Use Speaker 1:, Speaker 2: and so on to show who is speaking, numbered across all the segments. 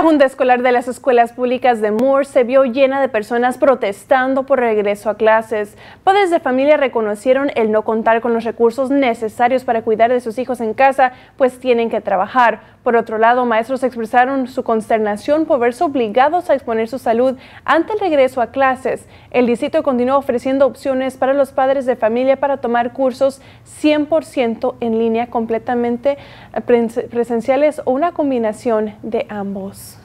Speaker 1: La Junta Escolar de las Escuelas Públicas de Moore se vio llena de personas protestando por regreso a clases. Padres de familia reconocieron el no contar con los recursos necesarios para cuidar de sus hijos en casa, pues tienen que trabajar. Por otro lado, maestros expresaron su consternación por verse obligados a exponer su salud ante el regreso a clases. El distrito continuó ofreciendo opciones para los padres de familia para tomar cursos 100% en línea, completamente presenciales o una combinación de ambos.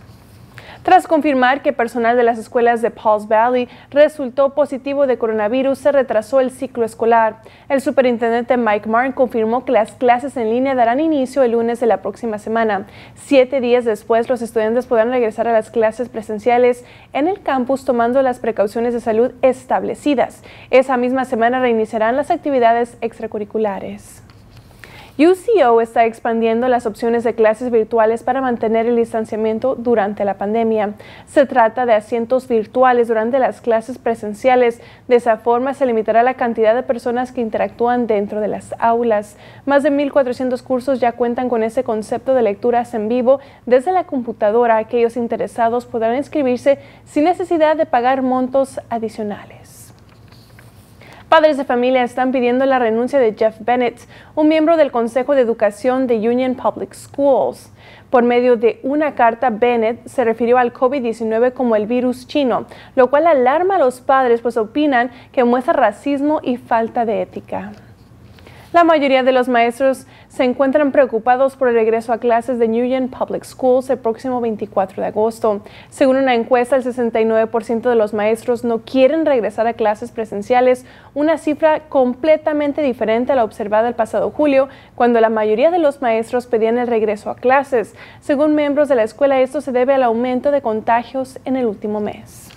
Speaker 1: Tras confirmar que personal de las escuelas de Pauls Valley resultó positivo de coronavirus, se retrasó el ciclo escolar. El superintendente Mike Martin confirmó que las clases en línea darán inicio el lunes de la próxima semana. Siete días después, los estudiantes podrán regresar a las clases presenciales en el campus tomando las precauciones de salud establecidas. Esa misma semana reiniciarán las actividades extracurriculares. UCO está expandiendo las opciones de clases virtuales para mantener el distanciamiento durante la pandemia. Se trata de asientos virtuales durante las clases presenciales. De esa forma se limitará la cantidad de personas que interactúan dentro de las aulas. Más de 1.400 cursos ya cuentan con ese concepto de lecturas en vivo desde la computadora. Aquellos interesados podrán inscribirse sin necesidad de pagar montos adicionales. Padres de familia están pidiendo la renuncia de Jeff Bennett, un miembro del Consejo de Educación de Union Public Schools. Por medio de una carta, Bennett se refirió al COVID-19 como el virus chino, lo cual alarma a los padres pues opinan que muestra racismo y falta de ética. La mayoría de los maestros se encuentran preocupados por el regreso a clases de Union Public Schools el próximo 24 de agosto. Según una encuesta, el 69% de los maestros no quieren regresar a clases presenciales, una cifra completamente diferente a la observada el pasado julio, cuando la mayoría de los maestros pedían el regreso a clases. Según miembros de la escuela, esto se debe al aumento de contagios en el último mes.